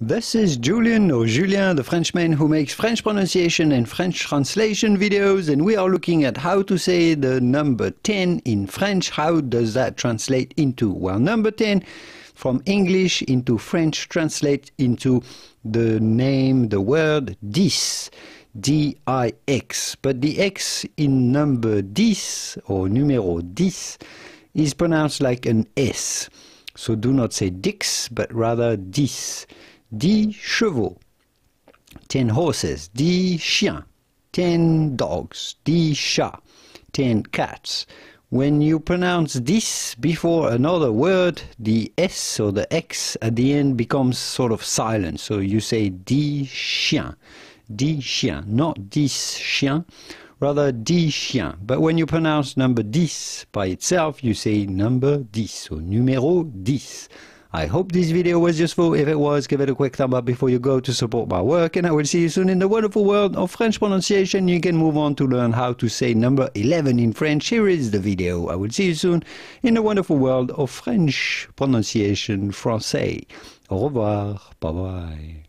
This is Julien or Julien, the Frenchman who makes French pronunciation and French translation videos and we are looking at how to say the number 10 in French. How does that translate into? Well, number 10 from English into French translates into the name, the word 10. D-I-X. But the X in number 10 or numero 10 is pronounced like an S. So do not say dix, but rather 10 dix chevaux, ten horses, dix chiens, ten dogs, dix chats, ten cats. When you pronounce this before another word, the S or the X at the end becomes sort of silent. So you say dix chiens, dix chiens, not dix chiens, rather dix chiens. But when you pronounce number dix by itself, you say number dix or numéro dix. I hope this video was useful. If it was, give it a quick thumb up before you go to support my work and I will see you soon in the wonderful world of French pronunciation. You can move on to learn how to say number 11 in French. Here is the video. I will see you soon in the wonderful world of French pronunciation, français. Au revoir. Bye-bye.